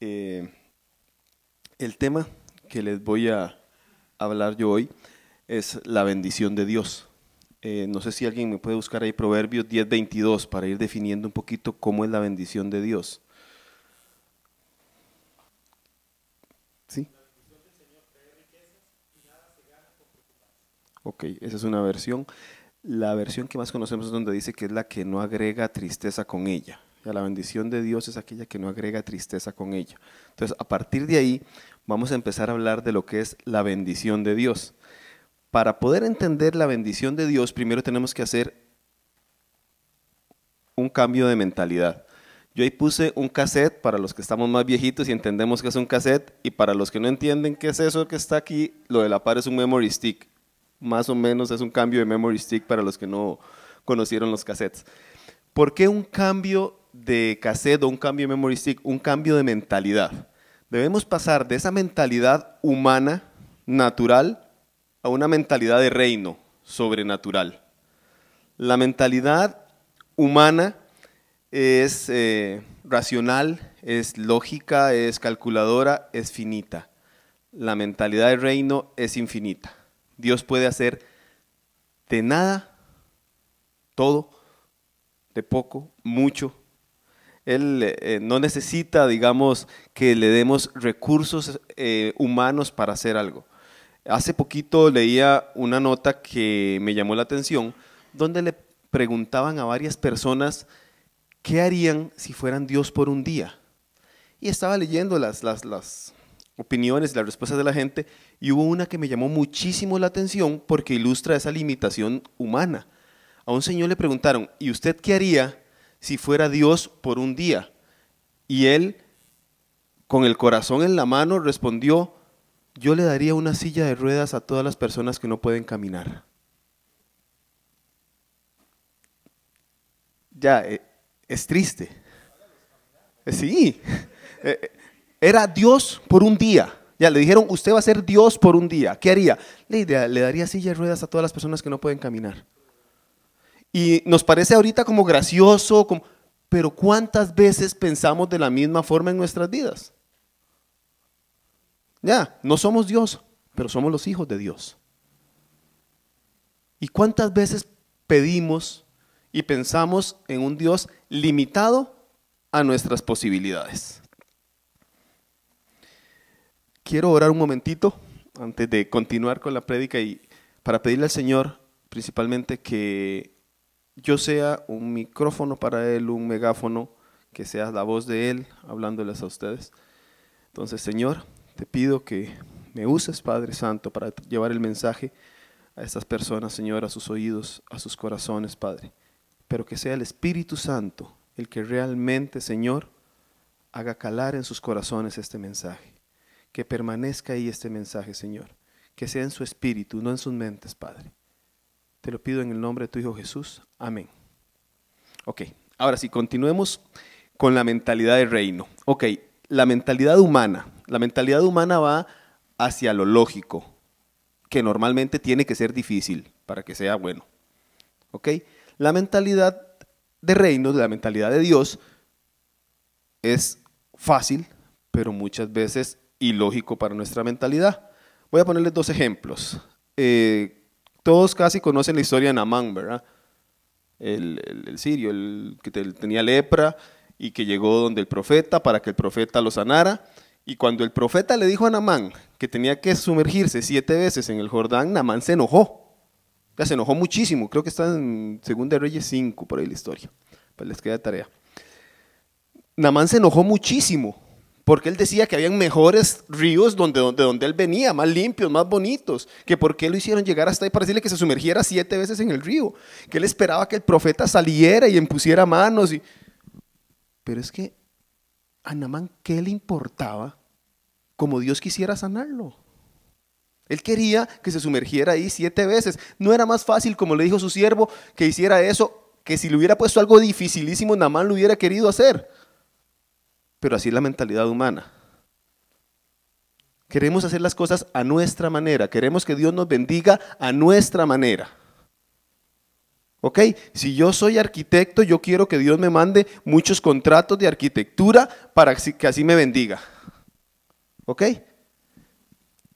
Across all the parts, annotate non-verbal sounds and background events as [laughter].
Eh, el tema que les voy a hablar yo hoy es la bendición de Dios. Eh, no sé si alguien me puede buscar ahí Proverbios 10:22 para ir definiendo un poquito cómo es la bendición de Dios. ¿Sí? Ok, esa es una versión. La versión que más conocemos es donde dice que es la que no agrega tristeza con ella la bendición de Dios es aquella que no agrega tristeza con ella. Entonces, a partir de ahí, vamos a empezar a hablar de lo que es la bendición de Dios. Para poder entender la bendición de Dios, primero tenemos que hacer un cambio de mentalidad. Yo ahí puse un cassette para los que estamos más viejitos y entendemos que es un cassette, y para los que no entienden qué es eso que está aquí, lo de la par es un memory stick. Más o menos es un cambio de memory stick para los que no conocieron los cassettes. ¿Por qué un cambio de cassette o un cambio de un cambio de mentalidad. Debemos pasar de esa mentalidad humana, natural, a una mentalidad de reino, sobrenatural. La mentalidad humana es eh, racional, es lógica, es calculadora, es finita. La mentalidad de reino es infinita. Dios puede hacer de nada, todo, de poco, mucho, él eh, no necesita, digamos, que le demos recursos eh, humanos para hacer algo. Hace poquito leía una nota que me llamó la atención, donde le preguntaban a varias personas qué harían si fueran Dios por un día. Y estaba leyendo las, las, las opiniones, las respuestas de la gente, y hubo una que me llamó muchísimo la atención porque ilustra esa limitación humana. A un señor le preguntaron, ¿y usted qué haría si fuera Dios por un día. Y él, con el corazón en la mano, respondió, yo le daría una silla de ruedas a todas las personas que no pueden caminar. Ya, eh, es triste. Eh, sí, eh, era Dios por un día. Ya, le dijeron, usted va a ser Dios por un día. ¿Qué haría? Le, le daría silla de ruedas a todas las personas que no pueden caminar. Y nos parece ahorita como gracioso, como, pero ¿cuántas veces pensamos de la misma forma en nuestras vidas? Ya, no somos Dios, pero somos los hijos de Dios. ¿Y cuántas veces pedimos y pensamos en un Dios limitado a nuestras posibilidades? Quiero orar un momentito antes de continuar con la prédica y para pedirle al Señor principalmente que yo sea un micrófono para Él, un megáfono, que sea la voz de Él hablándoles a ustedes. Entonces, Señor, te pido que me uses, Padre Santo, para llevar el mensaje a estas personas, Señor, a sus oídos, a sus corazones, Padre. Pero que sea el Espíritu Santo el que realmente, Señor, haga calar en sus corazones este mensaje. Que permanezca ahí este mensaje, Señor. Que sea en su espíritu, no en sus mentes, Padre. Te lo pido en el nombre de tu Hijo Jesús. Amén. Ok, ahora sí, continuemos con la mentalidad de reino. Ok, la mentalidad humana. La mentalidad humana va hacia lo lógico, que normalmente tiene que ser difícil para que sea bueno. ¿Ok? La mentalidad de reino, de la mentalidad de Dios, es fácil, pero muchas veces ilógico para nuestra mentalidad. Voy a ponerles dos ejemplos. Eh, todos casi conocen la historia de Namán, ¿verdad? El, sirio, el que tenía lepra y que llegó donde el profeta para que el profeta lo sanara. Y cuando el profeta le dijo a Namán que tenía que sumergirse siete veces en el Jordán, Namán se enojó. Ya se enojó muchísimo. Creo que está en Segunda Reyes 5, por ahí la historia. Pues les queda tarea. Namán se enojó muchísimo porque él decía que habían mejores ríos donde, donde, donde él venía, más limpios, más bonitos, que por qué lo hicieron llegar hasta ahí para decirle que se sumergiera siete veces en el río, que él esperaba que el profeta saliera y pusiera manos. Pero es que a Namán, ¿qué le importaba? Como Dios quisiera sanarlo. Él quería que se sumergiera ahí siete veces. No era más fácil, como le dijo su siervo, que hiciera eso, que si le hubiera puesto algo dificilísimo, Namán lo hubiera querido hacer pero así es la mentalidad humana. Queremos hacer las cosas a nuestra manera, queremos que Dios nos bendiga a nuestra manera. ¿Ok? Si yo soy arquitecto, yo quiero que Dios me mande muchos contratos de arquitectura para que así me bendiga. ¿Ok?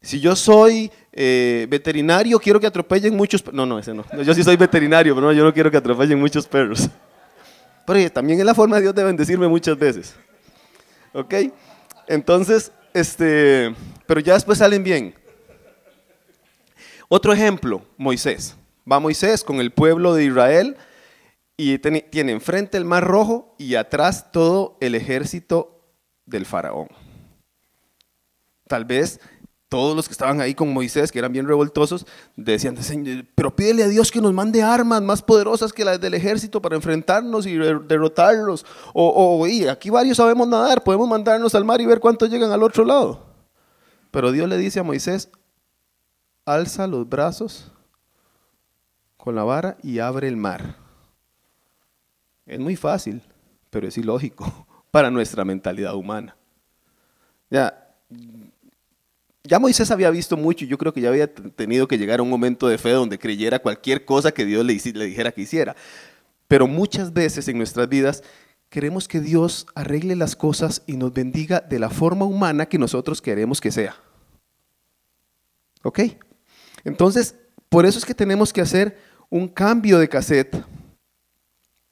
Si yo soy eh, veterinario, quiero que atropellen muchos... No, no, ese no. Yo sí soy veterinario, pero no, yo no quiero que atropellen muchos perros. Pero también es la forma de Dios de bendecirme muchas veces. ¿Ok? Entonces, este, pero ya después salen bien. Otro ejemplo, Moisés. Va Moisés con el pueblo de Israel y tiene, tiene enfrente el mar rojo y atrás todo el ejército del faraón. Tal vez todos los que estaban ahí con Moisés, que eran bien revoltosos, decían, pero pídele a Dios que nos mande armas más poderosas que las del ejército para enfrentarnos y derrotarlos. O, aquí varios sabemos nadar, podemos mandarnos al mar y ver cuántos llegan al otro lado. Pero Dios le dice a Moisés, alza los brazos con la vara y abre el mar. Es muy fácil, pero es ilógico [laughs] para nuestra mentalidad humana. Ya, ya Moisés había visto mucho y yo creo que ya había tenido que llegar a un momento de fe donde creyera cualquier cosa que Dios le, dijera que hiciera. Pero muchas veces en nuestras vidas queremos que Dios arregle las cosas y nos bendiga de la forma humana que nosotros queremos que sea. ¿Ok? Entonces, por eso es que tenemos que hacer un cambio de cassette,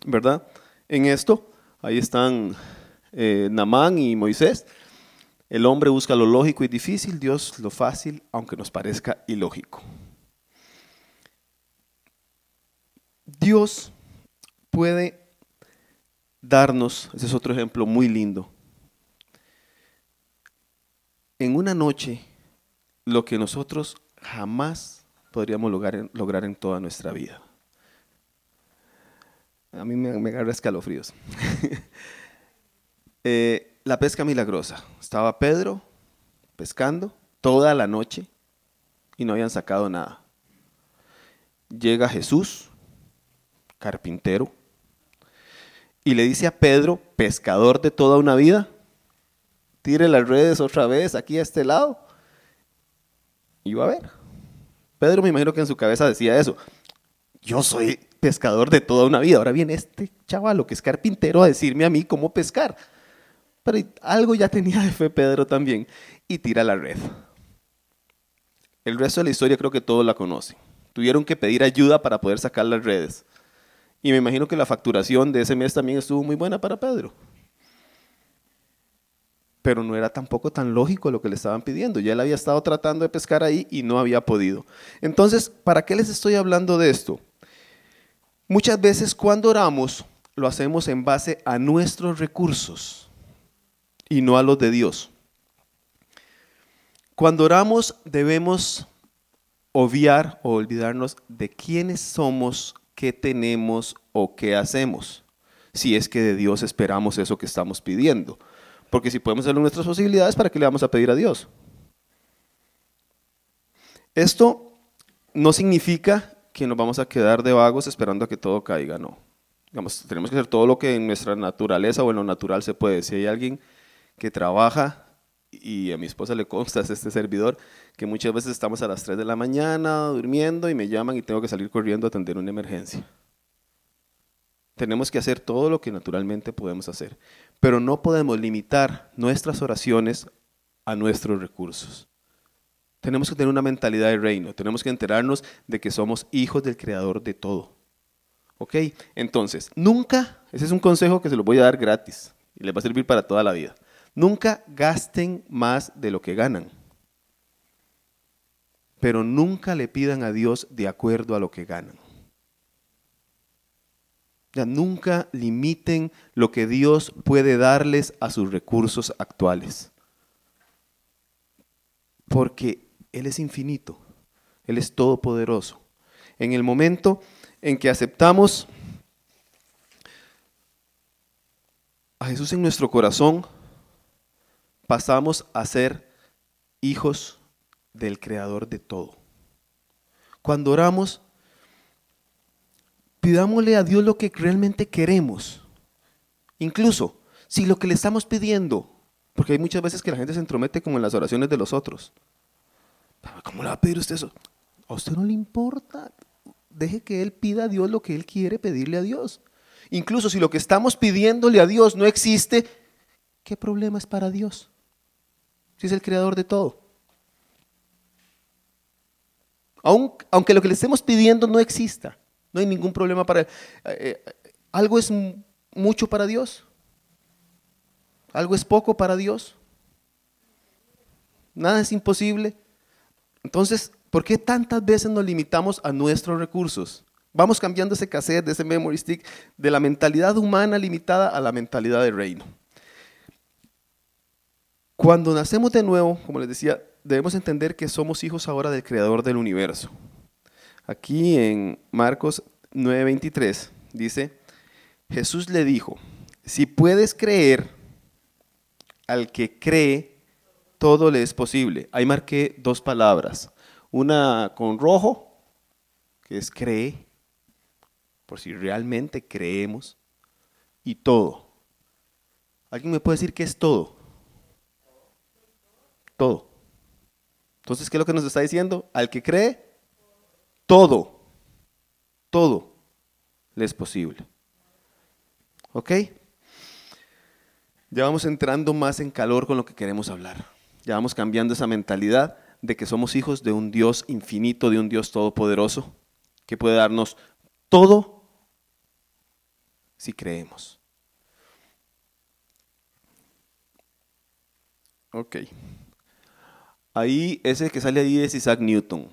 ¿verdad? En esto, ahí están eh, Namán y Moisés. El hombre busca lo lógico y difícil, Dios lo fácil, aunque nos parezca ilógico. Dios puede darnos, ese es otro ejemplo muy lindo, en una noche lo que nosotros jamás podríamos lograr, en toda nuestra vida. A mí me, me agarra escalofríos. [laughs] eh, la pesca milagrosa. Estaba Pedro pescando toda la noche y no habían sacado nada. Llega Jesús, carpintero, y le dice a Pedro, pescador de toda una vida, tire las redes otra vez aquí a este lado y va a ver. Pedro me imagino que en su cabeza decía eso. Yo soy pescador de toda una vida. Ahora viene este chaval que es carpintero a decirme a mí cómo pescar. Pero algo ya tenía de fe Pedro también y tira la red. El resto de la historia creo que todos la conocen. Tuvieron que pedir ayuda para poder sacar las redes. Y me imagino que la facturación de ese mes también estuvo muy buena para Pedro. Pero no era tampoco tan lógico lo que le estaban pidiendo. Ya él había estado tratando de pescar ahí y no había podido. Entonces, ¿para qué les estoy hablando de esto? Muchas veces cuando oramos lo hacemos en base a nuestros recursos y no a los de Dios. Cuando oramos debemos obviar o olvidarnos de quiénes somos, qué tenemos o qué hacemos, si es que de Dios esperamos eso que estamos pidiendo. Porque si podemos en nuestras posibilidades, ¿para qué le vamos a pedir a Dios? Esto no significa que nos vamos a quedar de vagos esperando a que todo caiga, no. tenemos que hacer todo lo que en nuestra naturaleza o en lo natural se puede. Si hay alguien que trabaja y a mi esposa le consta, es este servidor, que muchas veces estamos a las 3 de la mañana durmiendo y me llaman y tengo que salir corriendo a atender una emergencia. Tenemos que hacer todo lo que naturalmente podemos hacer, pero no podemos limitar nuestras oraciones a nuestros recursos. Tenemos que tener una mentalidad de reino, tenemos que enterarnos de que somos hijos del creador de todo. ¿Ok? Entonces, nunca, ese es un consejo que se lo voy a dar gratis y le va a servir para toda la vida Nunca gasten más de lo que ganan, pero nunca le pidan a Dios de acuerdo a lo que ganan. Ya, nunca limiten lo que Dios puede darles a sus recursos actuales. Porque Él es infinito, Él es todopoderoso. En el momento en que aceptamos a Jesús en nuestro corazón, pasamos a ser hijos del creador de todo. Cuando oramos, pidámosle a Dios lo que realmente queremos. Incluso si lo que le estamos pidiendo, porque hay muchas veces que la gente se entromete como en las oraciones de los otros. ¿Cómo le va a pedir usted eso? A usted no le importa. Deje que Él pida a Dios lo que Él quiere pedirle a Dios. Incluso si lo que estamos pidiéndole a Dios no existe, ¿qué problema es para Dios? Si es el creador de todo. aunque lo que le estemos pidiendo no exista, no hay ningún problema para... él, eh, eh, algo es mucho para Dios, algo es poco para Dios, nada es imposible. Entonces, ¿por qué tantas veces nos limitamos a nuestros recursos? Vamos cambiando ese cassette, ese memory stick, de la mentalidad humana limitada a la mentalidad de reino. Cuando nacemos de nuevo, como les decía, debemos entender que somos hijos ahora del creador del universo. Aquí en Marcos 9:23 dice, Jesús le dijo, si puedes creer, al que cree, todo le es posible. Ahí marqué dos palabras. Una con rojo, que es cree, por si realmente creemos, y todo. ¿Alguien me puede decir qué es todo? todo. Entonces, ¿qué es lo que nos está diciendo? Al que cree, todo, todo le es posible. ¿Ok? Ya vamos entrando más en calor con lo que queremos hablar. Ya vamos cambiando esa mentalidad de que somos hijos de un Dios infinito, de un Dios todopoderoso, que puede darnos todo si creemos. Ok. Ahí ese que sale ahí es Isaac Newton.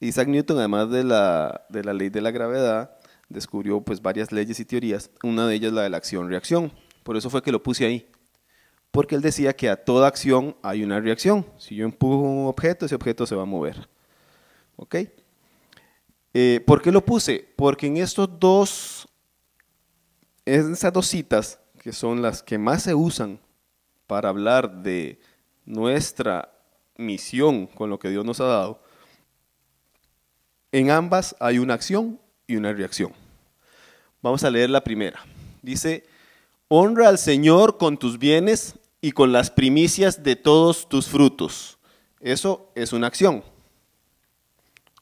Isaac Newton, además de la, ley de la gravedad, descubrió pues varias leyes y teorías, una de ellas la de la acción-reacción. Por eso fue que lo puse ahí. Porque él decía que a toda acción hay una reacción. Si yo empujo un objeto, ese objeto se va a mover. ¿Ok? Eh, ¿Por qué lo puse? Porque en estos dos, en esas dos citas, que son las que más se usan para hablar de nuestra misión con lo que Dios nos ha dado, en ambas hay una acción y una reacción. Vamos a leer la primera. Dice, honra al Señor con tus bienes y con las primicias de todos tus frutos. Eso es una acción.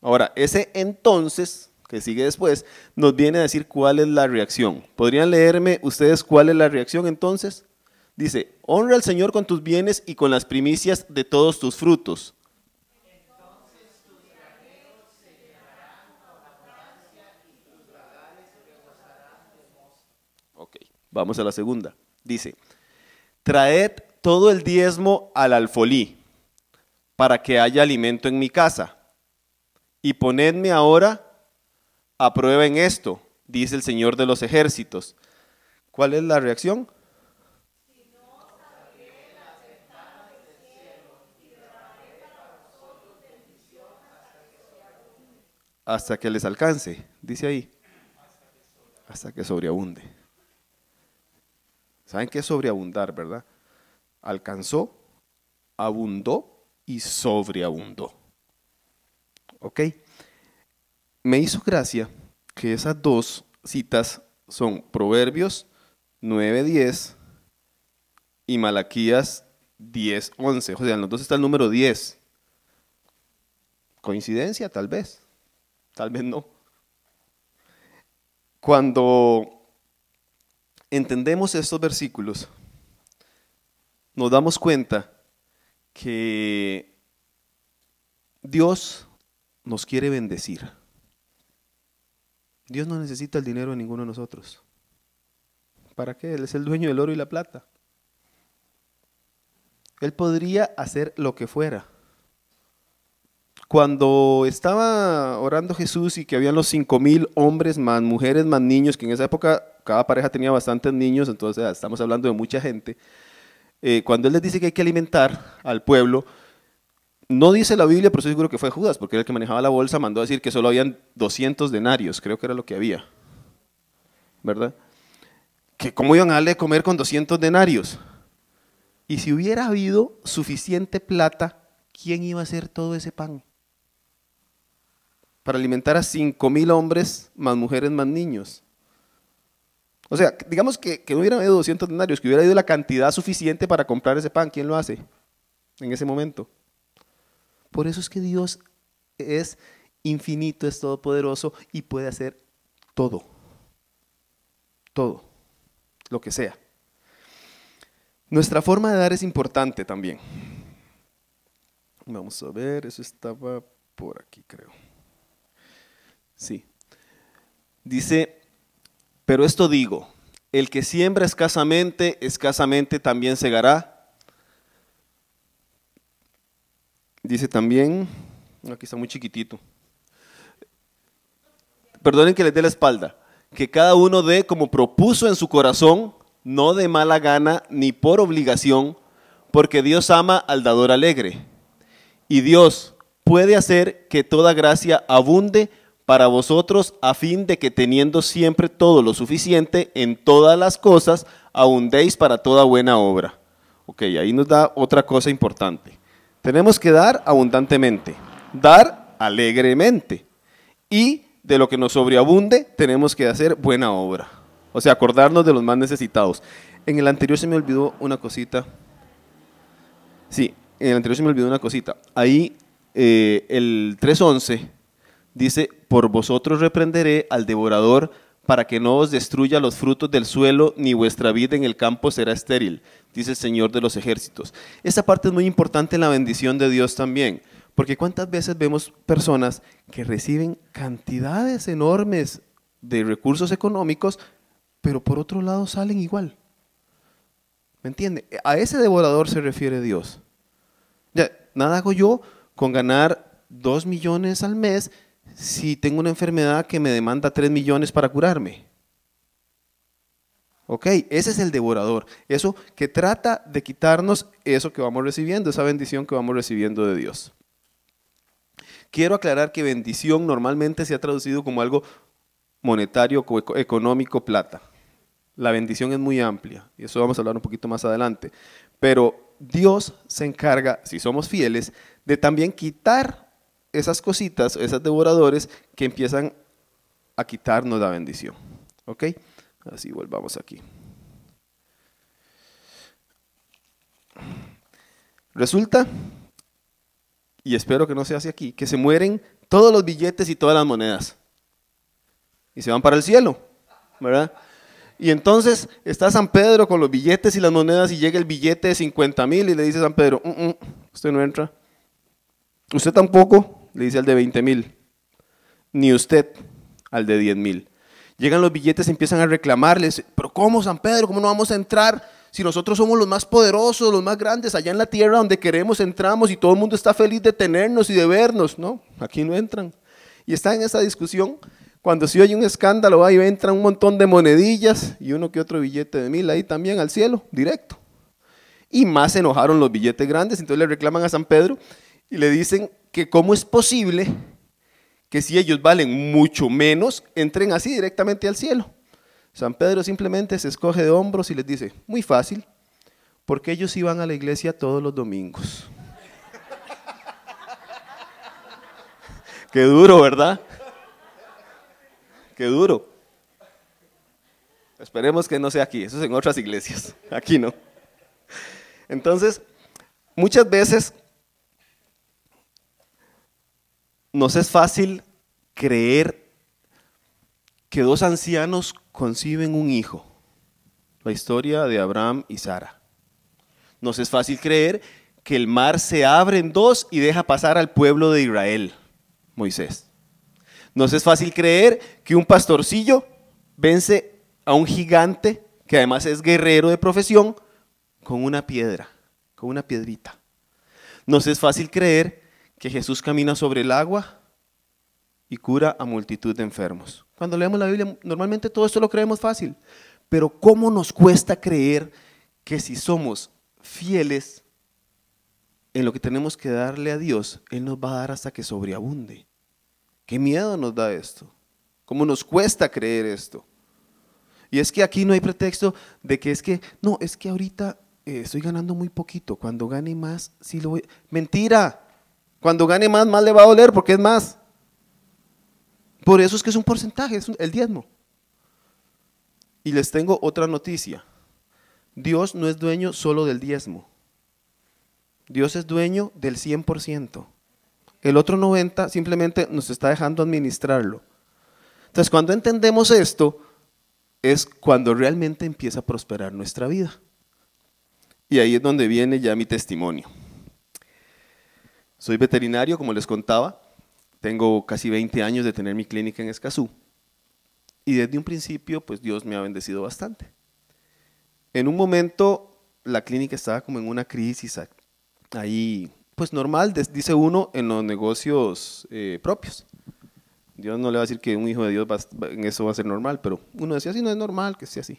Ahora, ese entonces que sigue después nos viene a decir cuál es la reacción. ¿Podrían leerme ustedes cuál es la reacción entonces? Dice, honra al Señor con tus bienes y con las primicias de todos tus frutos. Ok, vamos a la segunda. Dice, traed todo el diezmo al alfolí para que haya alimento en mi casa. Y ponedme ahora a prueba en esto, dice el Señor de los ejércitos. ¿Cuál es la reacción? hasta que les alcance, dice ahí, hasta que sobreabunde. ¿Saben qué es sobreabundar, verdad? Alcanzó, abundó y sobreabundó. ¿Ok? Me hizo gracia que esas dos citas son Proverbios 9.10 y Malaquías 10.11. O sea, en los dos está el número 10. Coincidencia, tal vez tal vez no. Cuando entendemos estos versículos, nos damos cuenta que Dios nos quiere bendecir. Dios no necesita el dinero de ninguno de nosotros. ¿Para qué? Él es el dueño del oro y la plata. Él podría hacer lo que fuera. Cuando estaba orando Jesús y que habían los cinco mil hombres más mujeres más niños, que en esa época cada pareja tenía bastantes niños, entonces ah, estamos hablando de mucha gente, eh, cuando él les dice que hay que alimentar al pueblo, no dice la Biblia, pero estoy seguro que fue Judas, porque era el que manejaba la bolsa, mandó a decir que solo habían 200 denarios, creo que era lo que había, ¿verdad? Que cómo iban a darle comer con 200 denarios. Y si hubiera habido suficiente plata, ¿quién iba a hacer todo ese pan? para alimentar a 5.000 hombres, más mujeres, más niños. O sea, digamos que, no hubiera habido 200 denarios, que hubiera habido la cantidad suficiente para comprar ese pan. ¿Quién lo hace en ese momento? Por eso es que Dios es infinito, es todopoderoso y puede hacer todo. Todo. Lo que sea. Nuestra forma de dar es importante también. Vamos a ver, eso estaba por aquí, creo. Sí. Dice, pero esto digo, el que siembra escasamente, escasamente también segará. Dice también, aquí está muy chiquitito. Perdonen que les dé la espalda, que cada uno dé como propuso en su corazón, no de mala gana ni por obligación, porque Dios ama al dador alegre. Y Dios puede hacer que toda gracia abunde para vosotros a fin de que teniendo siempre todo lo suficiente en todas las cosas, abundéis para toda buena obra. Ok, ahí nos da otra cosa importante. Tenemos que dar abundantemente, dar alegremente y de lo que nos sobreabunde tenemos que hacer buena obra. O sea, acordarnos de los más necesitados. En el anterior se me olvidó una cosita. Sí, en el anterior se me olvidó una cosita. Ahí eh, el 3.11 dice, por vosotros reprenderé al devorador para que no os destruya los frutos del suelo, ni vuestra vida en el campo será estéril, dice el Señor de los ejércitos. Esta parte es muy importante en la bendición de Dios también, porque cuántas veces vemos personas que reciben cantidades enormes de recursos económicos, pero por otro lado salen igual. ¿Me entiende? A ese devorador se refiere Dios. Ya, nada hago yo con ganar dos millones al mes si tengo una enfermedad que me demanda 3 millones para curarme? Ok, ese es el devorador, eso que trata de quitarnos eso que vamos recibiendo, esa bendición que vamos recibiendo de Dios. Quiero aclarar que bendición normalmente se ha traducido como algo monetario, económico, plata. La bendición es muy amplia, y eso vamos a hablar un poquito más adelante. Pero Dios se encarga, si somos fieles, de también quitar esas cositas, esos devoradores que empiezan a quitarnos la bendición. ¿Ok? Así volvamos aquí. Resulta, y espero que no sea así aquí, que se mueren todos los billetes y todas las monedas. Y se van para el cielo, ¿verdad? Y entonces está San Pedro con los billetes y las monedas y llega el billete de 50 mil y le dice San Pedro, mm, mm, usted no entra, usted tampoco, le dice al de 20 mil, ni usted al de 10 mil. Llegan los billetes, empiezan a reclamarles, pero ¿cómo San Pedro? ¿Cómo no vamos a entrar? Si nosotros somos los más poderosos, los más grandes, allá en la tierra donde queremos entramos y todo el mundo está feliz de tenernos y de vernos, ¿no? Aquí no entran. Y está en esa discusión cuando si hay un escándalo, ahí entran un montón de monedillas y uno que otro billete de mil ahí también al cielo, directo. Y más se enojaron los billetes grandes, entonces le reclaman a San Pedro y le dicen, que cómo es posible que si ellos valen mucho menos, entren así directamente al cielo. San Pedro simplemente se escoge de hombros y les dice, muy fácil, porque ellos iban a la iglesia todos los domingos. [laughs] Qué duro, ¿verdad? Qué duro. Esperemos que no sea aquí, eso es en otras iglesias, aquí no. Entonces, muchas veces nos es fácil creer que dos ancianos conciben un hijo. La historia de Abraham y Sara. Nos es fácil creer que el mar se abre en dos y deja pasar al pueblo de Israel, Moisés. Nos es fácil creer que un pastorcillo vence a un gigante que además es guerrero de profesión con una piedra, con una piedrita. Nos es fácil creer que Jesús camina sobre el agua y cura a multitud de enfermos. Cuando leemos la Biblia, normalmente todo esto lo creemos fácil, pero ¿cómo nos cuesta creer que si somos fieles en lo que tenemos que darle a Dios, Él nos va a dar hasta que sobreabunde? ¿Qué miedo nos da esto? ¿Cómo nos cuesta creer esto? Y es que aquí no hay pretexto de que es que, no, es que ahorita eh, estoy ganando muy poquito, cuando gane más, sí lo voy... Mentira, cuando gane más, más le va a doler porque es más. Por eso es que es un porcentaje, es el diezmo. Y les tengo otra noticia. Dios no es dueño solo del diezmo. Dios es dueño del 100%. El otro 90% simplemente nos está dejando administrarlo. Entonces, cuando entendemos esto, es cuando realmente empieza a prosperar nuestra vida. Y ahí es donde viene ya mi testimonio. Soy veterinario, como les contaba. Tengo casi 20 años de tener mi clínica en Escazú. Y desde un principio, pues Dios me ha bendecido bastante. En un momento, la clínica estaba como en una crisis ahí, pues normal, dice uno, en los negocios eh, propios. Dios no le va a decir que un hijo de Dios en eso va a ser normal, pero uno decía, si no es normal que sea así.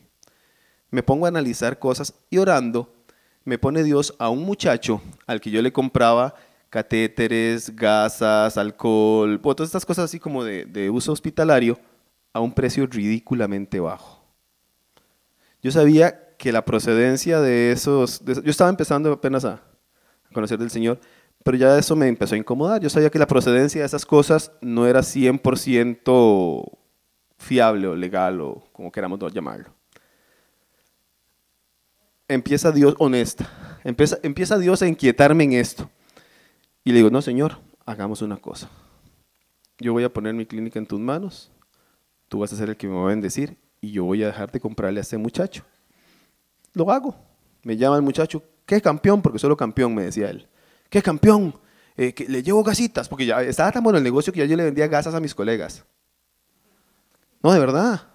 Me pongo a analizar cosas y orando, me pone Dios a un muchacho al que yo le compraba catéteres, gasas, alcohol, todas estas cosas así como de, uso hospitalario a un precio ridículamente bajo. Yo sabía que la procedencia de esos, yo estaba empezando apenas a, conocer del Señor, pero ya eso me empezó a incomodar. Yo sabía que la procedencia de esas cosas no era 100% fiable o legal o como queramos llamarlo. Empieza Dios honesta, empieza, empieza Dios a inquietarme en esto. Y le digo, no, Señor, hagamos una cosa. Yo voy a poner mi clínica en tus manos, tú vas a ser el que me va a bendecir y yo voy a dejarte comprarle a ese muchacho. Lo hago. Me llama el muchacho, ¿qué campeón? Porque solo campeón, me decía él. ¿Qué campeón? Eh, que le llevo gasitas, porque ya estaba tan bueno el negocio que ya yo le vendía gasas a mis colegas. No, de verdad.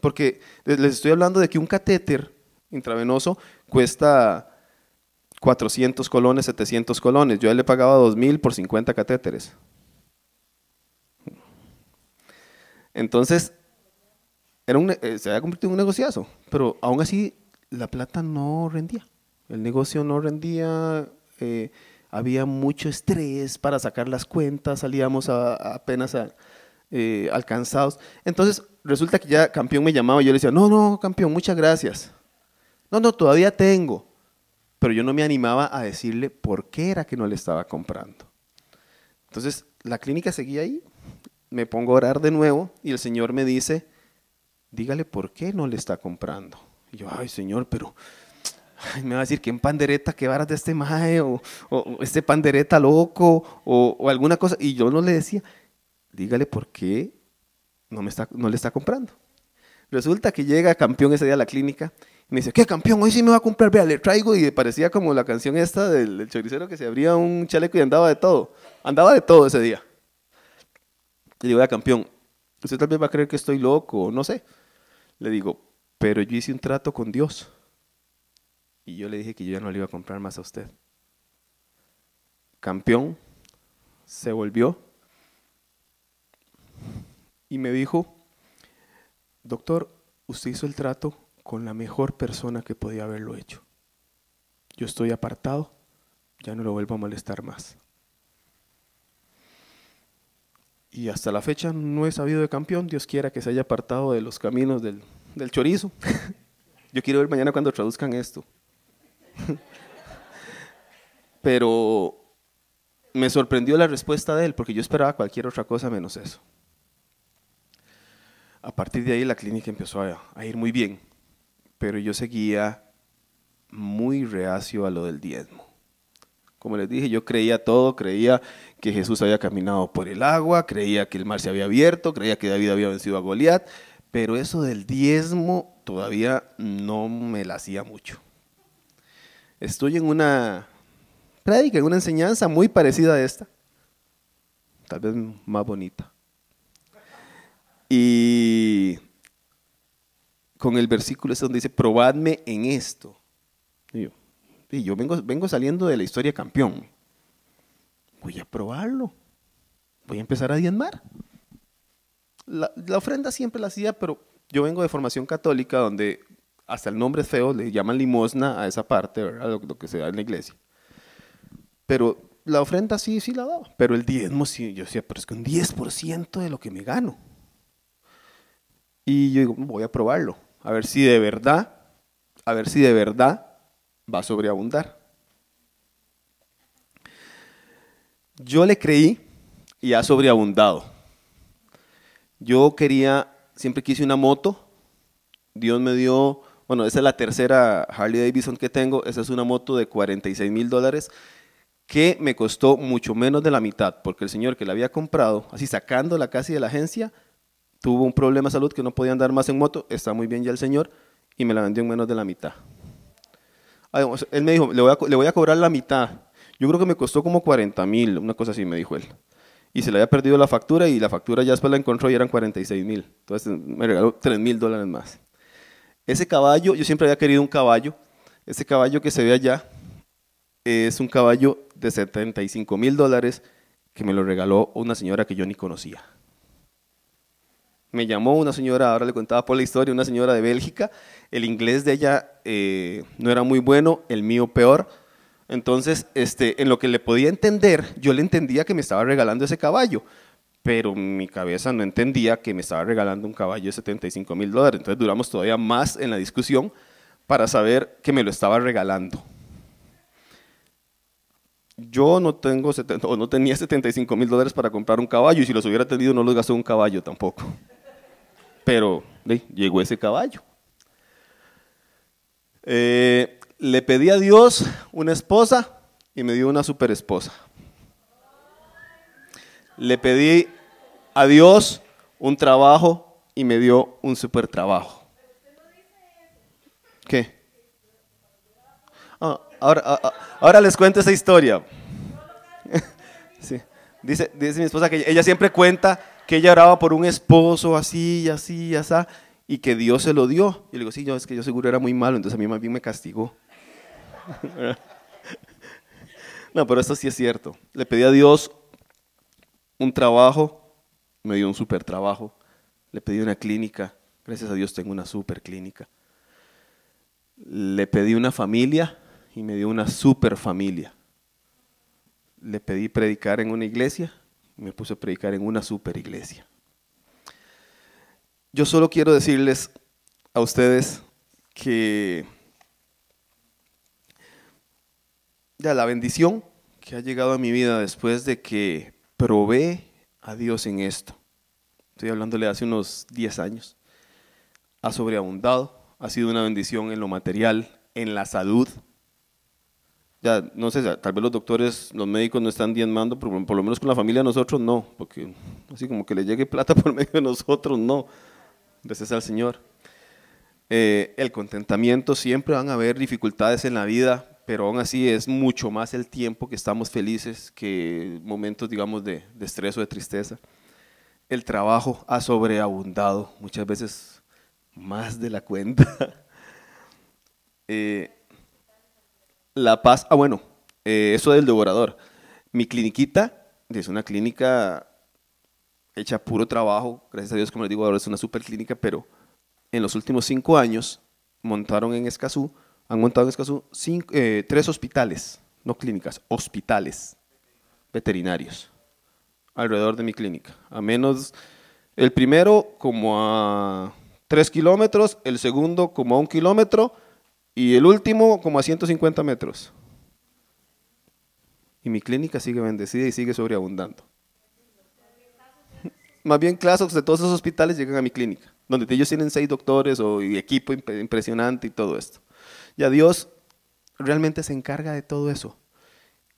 Porque les estoy hablando de que un catéter intravenoso cuesta 400 colones, 700 colones. Yo le pagaba 2.000 por 50 catéteres. Entonces, era eh, se había convertido en un negociazo, pero aún así la plata no rendía. El negocio no rendía, eh, había mucho estrés para sacar las cuentas, salíamos apenas eh, alcanzados. Entonces, resulta que ya campeón me llamaba y yo le decía, no, no, campeón, muchas gracias. No, no, todavía tengo pero yo no me animaba a decirle por qué era que no le estaba comprando. Entonces, la clínica seguía ahí, me pongo a orar de nuevo y el Señor me dice, dígale por qué no le está comprando. Y yo, ay Señor, pero me va a decir que en pandereta, que varas de este mae, o, este pandereta loco, o, alguna cosa. Y yo no le decía, dígale por qué no, me está, no le está comprando. Resulta que llega campeón ese día a la clínica me dice, ¿qué campeón? Hoy sí me va a comprar, vea, le traigo. Y parecía como la canción esta del, choricero que se abría un chaleco y andaba de todo. Andaba de todo ese día. Le digo, vea, campeón, usted tal vez va a creer que estoy loco, no sé. Le digo, pero yo hice un trato con Dios. Y yo le dije que yo ya no le iba a comprar más a usted. Campeón se volvió y me dijo, doctor, usted hizo el trato con la mejor persona que podía haberlo hecho. Yo estoy apartado, ya no lo vuelvo a molestar más. Y hasta la fecha no he sabido de campeón, Dios quiera que se haya apartado de los caminos del, chorizo. [laughs] Yo quiero ver mañana cuando traduzcan esto. [laughs] Pero me sorprendió la respuesta de él, porque yo esperaba cualquier otra cosa menos eso. A partir de ahí la clínica empezó a ir muy bien pero yo seguía muy reacio a lo del diezmo. Como les dije, yo creía todo, creía que Jesús había caminado por el agua, creía que el mar se había abierto, creía que David había vencido a Goliat, pero eso del diezmo todavía no me la hacía mucho. Estoy en una prédica, en una enseñanza muy parecida a esta, tal vez más bonita. Y con el versículo ese donde dice, probadme en esto. Y yo, yo vengo, saliendo de la historia campeón. Voy a probarlo. Voy a empezar a diezmar. La, ofrenda siempre la hacía, pero yo vengo de formación católica donde hasta el nombre feo, le llaman limosna a esa parte, ¿verdad? Lo, que se da en la iglesia. Pero la ofrenda sí, sí la daba. Pero el diezmo sí, yo decía, pero es que un 10% de lo que me gano. Y yo digo, voy a probarlo a ver si de verdad, a ver si de verdad va a sobreabundar. Yo le creí y ha sobreabundado. Yo quería, siempre quise una moto. Dios me dio, bueno, esa es la tercera Harley Davidson que tengo. Esa es una moto de 46 mil dólares que me costó mucho menos de la mitad, porque el señor que la había comprado, así sacándola casi de la agencia, tuvo un problema de salud que no podía andar más en moto, está muy bien ya el señor, y me la vendió en menos de la mitad. Él me dijo, le voy a, le voy a cobrar la mitad. Yo creo que me costó como 40 mil, una cosa así, me dijo él. Y se le había perdido la factura y la factura ya después la encontró y eran 46 mil. Entonces me regaló 3 mil dólares más. Ese caballo, yo siempre había querido un caballo. Ese caballo que se ve allá es un caballo de 75 mil dólares que me lo regaló una señora que yo ni conocía. Me llamó una señora, ahora le contaba por la historia, una señora de Bélgica. El inglés de ella eh, no era muy bueno, el mío peor. Entonces, este, en lo que le podía entender, yo le entendía que me estaba regalando ese caballo, pero mi cabeza no entendía que me estaba regalando un caballo de 75 mil dólares. Entonces duramos todavía más en la discusión para saber que me lo estaba regalando. Yo no, tengo, no tenía 75 mil dólares para comprar un caballo y si los hubiera tenido no los gastó un caballo tampoco pero llegó ese caballo. Eh, le pedí a Dios una esposa y me dio una superesposa. Le pedí a Dios un trabajo y me dio un super trabajo. ¿Qué? Ah, ahora, ah, ah, ahora, les cuento esa historia. [laughs] Dice, dice mi esposa que ella siempre cuenta que ella oraba por un esposo así y así y así, y que Dios se lo dio. Y le digo, sí, yo, es que yo seguro era muy malo, entonces a mí más bien me castigó. [laughs] no, pero esto sí es cierto. Le pedí a Dios un trabajo, me dio un super trabajo. Le pedí una clínica, gracias a Dios tengo una super clínica. Le pedí una familia y me dio una super familia. Le pedí predicar en una iglesia me puse a predicar en una super iglesia. Yo solo quiero decirles a ustedes que ya la bendición que ha llegado a mi vida después de que probé a Dios en esto, estoy hablándole hace unos 10 años, ha sobreabundado, ha sido una bendición en lo material, en la salud, ya no sé, tal vez los doctores, los médicos no están diezmando, pero por lo menos con la familia nosotros no, porque así como que le llegue plata [laughs] por medio de nosotros, no. Gracias al Señor. Eh, el contentamiento, siempre van a haber dificultades en la vida, pero aún así es mucho más el tiempo que estamos felices que momentos, digamos, de, estrés o de tristeza. El trabajo ha sobreabundado, muchas veces más de la cuenta. [laughs] eh, la Paz, ah bueno, eh, eso del devorador. Mi cliniquita es una clínica hecha puro trabajo, gracias a Dios, como les digo, ahora es una super clínica, pero en los últimos cinco años montaron en Escazú, han montado en Escazú eh, tres hospitales, no clínicas, hospitales veterinarios alrededor de mi clínica. A menos, el primero como a tres kilómetros, el segundo como a un kilómetro y el último como a 150 metros. Y mi clínica sigue bendecida y sigue sobreabundando. Más bien clases de todos esos hospitales llegan a mi clínica, donde ellos tienen seis doctores o, y equipo impresionante y todo esto. Y a Dios realmente se encarga de todo eso.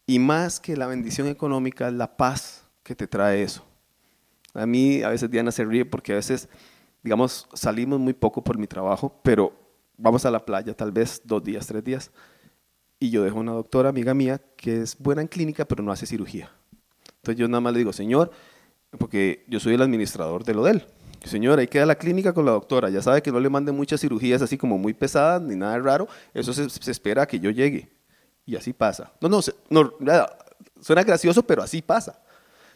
Y más que la bendición económica, la paz que te trae eso. A mí a veces Diana se ríe porque a veces, digamos, salimos muy poco por mi trabajo, pero vamos a la playa tal vez dos días, tres días, y yo dejo una doctora amiga mía que es buena en clínica, pero no hace cirugía. Entonces yo nada más le digo, señor, porque yo soy el administrador de lo de él. Señor, ahí queda la clínica con la doctora. Ya sabe que no le mande muchas cirugías así como muy pesadas ni nada raro. Eso se, espera que yo llegue. Y así pasa. No, no, no, suena gracioso, pero así pasa.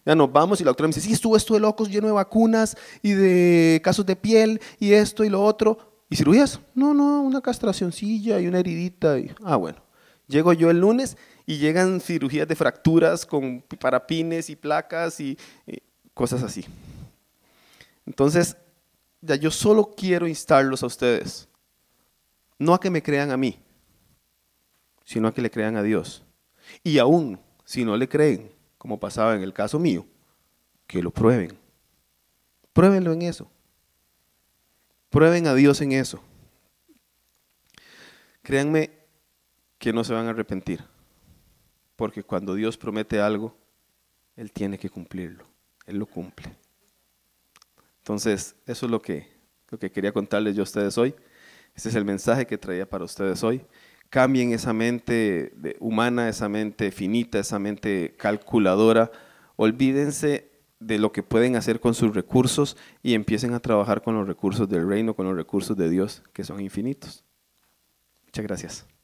Ya nos vamos y la doctora me dice, sí, estuvo esto de locos lleno de vacunas y de casos de piel y esto y lo otro. ¿Y cirugías? No, no, una castracioncilla y una heridita. Y... Ah, bueno. Llego yo el lunes y llegan cirugías de fracturas con parapines y placas y, cosas así. Entonces, ya yo solo quiero instarlos a ustedes, no a que me crean a mí, sino a que le crean a Dios. Y aún si no le creen, como pasaba en el caso mío, que lo prueben. Pruébenlo en eso. Prueben a Dios en eso. Créanme que no se van a arrepentir, porque cuando Dios promete algo, Él tiene que cumplirlo, Él lo cumple. Entonces, eso es lo que, lo que quería contarles yo a ustedes hoy. Este es el mensaje que traía para ustedes hoy. Cambien esa mente humana, esa mente finita, esa mente calculadora. Olvídense de lo que pueden hacer con sus recursos y empiecen a trabajar con los recursos del reino, con los recursos de Dios, que son infinitos. Muchas gracias.